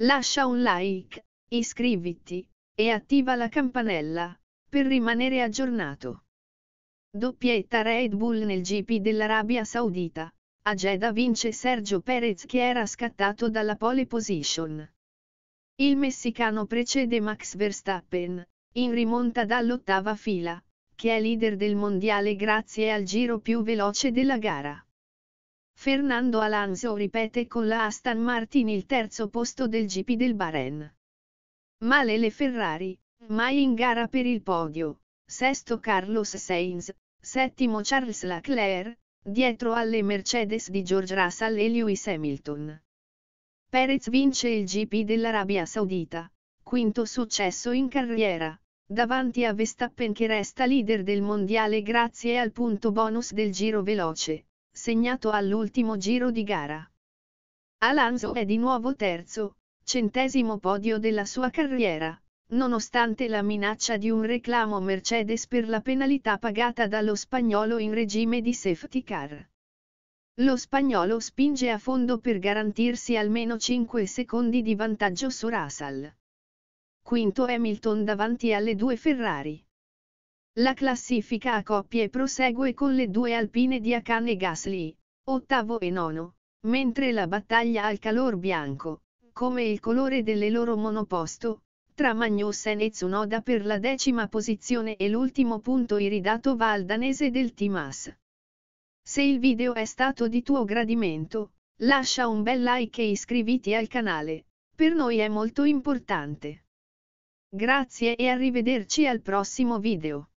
Lascia un like, iscriviti e attiva la campanella per rimanere aggiornato. Doppietta Red Bull nel GP dell'Arabia Saudita. A Jeddah vince Sergio Perez che era scattato dalla pole position. Il messicano precede Max Verstappen, in rimonta dall'ottava fila, che è leader del mondiale grazie al giro più veloce della gara. Fernando Alonso ripete con la Aston Martin il terzo posto del GP del Bahrain. Male le Ferrari, mai in gara per il podio, sesto Carlos Sainz, settimo Charles Leclerc, dietro alle Mercedes di George Russell e Lewis Hamilton. Perez vince il GP dell'Arabia Saudita, quinto successo in carriera, davanti a Verstappen che resta leader del mondiale grazie al punto bonus del giro veloce, segnato all'ultimo giro di gara. Alonso è di nuovo terzo, centesimo podio della sua carriera, nonostante la minaccia di un reclamo Mercedes per la penalità pagata dallo spagnolo in regime di safety car. Lo spagnolo spinge a fondo per garantirsi almeno 5 secondi di vantaggio su Russell. Quinto Hamilton davanti alle due Ferrari. La classifica a coppie prosegue con le due alpine di Akane Gasly, ottavo e nono, mentre la battaglia al calor bianco, come il colore delle loro monoposto, tra Magnussen e Tsunoda per la decima posizione e l'ultimo punto iridato va al danese del Timas. Se il video è stato di tuo gradimento, lascia un bel like e iscriviti al canale, per noi è molto importante. Grazie e arrivederci al prossimo video.